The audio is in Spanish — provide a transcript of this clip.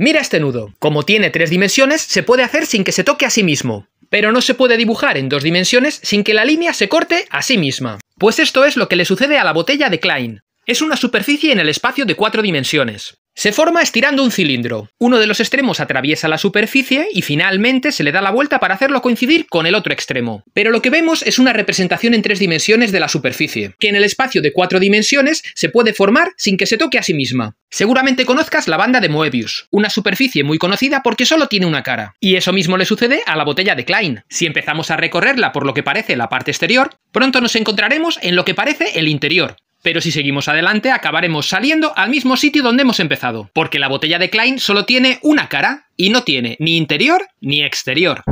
Mira este nudo. Como tiene tres dimensiones, se puede hacer sin que se toque a sí mismo. Pero no se puede dibujar en dos dimensiones sin que la línea se corte a sí misma. Pues esto es lo que le sucede a la botella de Klein. Es una superficie en el espacio de cuatro dimensiones. Se forma estirando un cilindro. Uno de los extremos atraviesa la superficie y finalmente se le da la vuelta para hacerlo coincidir con el otro extremo. Pero lo que vemos es una representación en tres dimensiones de la superficie, que en el espacio de cuatro dimensiones se puede formar sin que se toque a sí misma. Seguramente conozcas la banda de Moebius, una superficie muy conocida porque solo tiene una cara. Y eso mismo le sucede a la botella de Klein. Si empezamos a recorrerla por lo que parece la parte exterior, pronto nos encontraremos en lo que parece el interior, pero si seguimos adelante, acabaremos saliendo al mismo sitio donde hemos empezado, porque la botella de Klein solo tiene una cara y no tiene ni interior ni exterior.